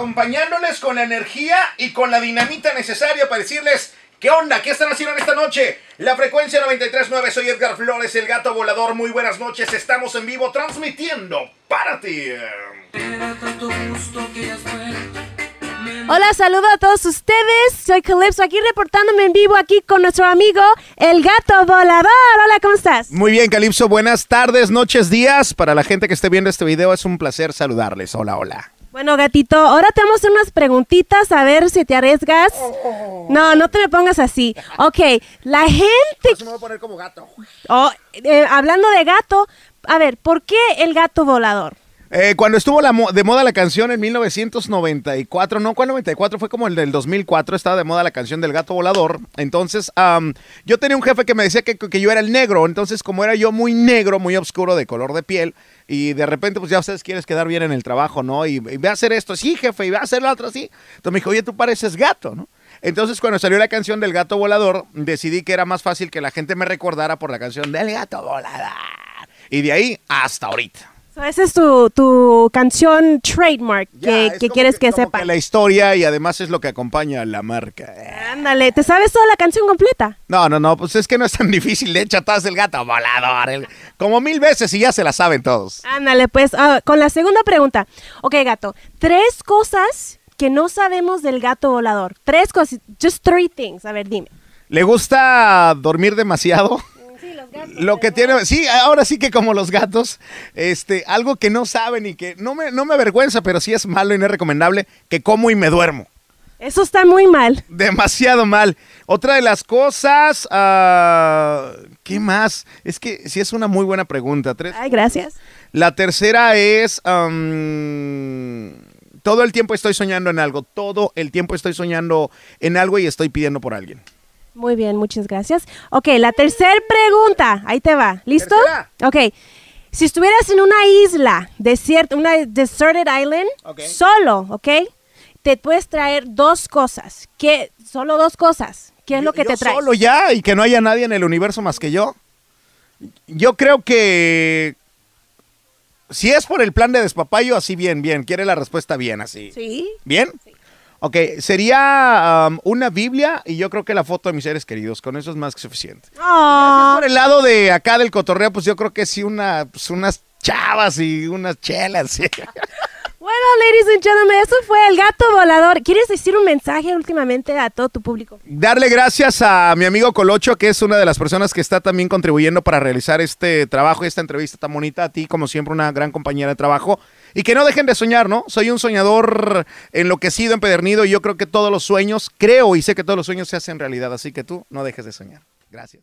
acompañándoles con la energía y con la dinamita necesaria para decirles qué onda, qué están haciendo en esta noche. La frecuencia 93.9, soy Edgar Flores, el gato volador. Muy buenas noches, estamos en vivo transmitiendo para ti. Hola, saludo a todos ustedes. Soy Calypso, aquí reportándome en vivo aquí con nuestro amigo el gato volador. Hola, ¿cómo estás? Muy bien, Calypso. Buenas tardes, noches, días. Para la gente que esté viendo este video es un placer saludarles. Hola, hola. Bueno, gatito, ahora te vamos a hacer unas preguntitas a ver si te arriesgas. No, no te me pongas así. Ok, la gente. a poner como gato. Oh, eh, hablando de gato, a ver, ¿por qué el gato volador? Eh, cuando estuvo de moda la canción en 1994, no, 94 fue como el del 2004, estaba de moda la canción del gato volador. Entonces, yo tenía un jefe que me decía que, yo era el negro. Entonces, como era yo muy negro, muy oscuro de color de piel, y de repente, pues ya ustedes quieres quedar bien en el trabajo, ¿no? Y, voy a hacer esto, sí, jefe, y va a hacer lo otro, sí. Entonces me dijo, oye, tú pareces gato, ¿no? Entonces, cuando salió la canción del gato volador, decidí que era más fácil que la gente me recordara por la canción del gato volador. Y de ahí hasta ahorita esa es tu, tu canción trademark que, que quieres que, como sepa. la historia y además es lo que acompaña a la marca. Ándale, ¿te sabes toda la canción completa? No, no, no, pues es que no es tan difícil. Le todas el gato volador. como mil veces y ya se la saben todos. Ándale, pues ah, con la segunda pregunta. Ok, gato, tres cosas que no sabemos del gato volador. Tres cosas, just three things. A ver, dime. ¿Le gusta dormir demasiado? Lo que tiene, sí, ahora sí que como los gatos, este, algo que no saben y que no me, no me avergüenza, pero sí es malo y no es recomendable, que como y me duermo. Eso está muy mal. Demasiado mal. Otra de las cosas, ah, ¿qué más? Es que sí es una muy buena pregunta. Tres. Ay, gracias. La tercera es, todo el tiempo estoy soñando en algo, todo el tiempo estoy soñando en algo y estoy pidiendo por alguien. Muy bien, muchas gracias. Ok, la tercera pregunta. Ahí te va. ¿Listo? Okay, Ok. Si estuvieras en una isla, desierta, una deserted island, solo, ¿ok? Te puedes traer dos cosas. que Solo dos cosas. ¿Qué es lo que te traes? Solo ya y que no haya nadie en el universo más que yo. Yo creo que si es por el plan de despapayo, así bien, bien. Quiere la respuesta bien, así. ¿Sí? ¿Bien? Sí. Ok, sería una Biblia y yo creo que la foto de mis seres queridos. Con eso es más que suficiente. Ah. Por el lado de acá del cotorreo, pues yo creo que sí, una, pues unas chavas y unas chelas. Bueno, ladies and gentlemen, eso fue El Gato Volador. ¿Quieres decir un mensaje últimamente a todo tu público? Darle gracias a mi amigo Colocho, que es una de las personas que está también contribuyendo para realizar este trabajo y esta entrevista tan bonita. A ti, como siempre, una gran compañera de trabajo. Y que no dejen de soñar, ¿no? Soy un soñador enloquecido, empedernido, y yo creo que todos los sueños, creo y sé que todos los sueños se hacen realidad. Así que tú no dejes de soñar. Gracias.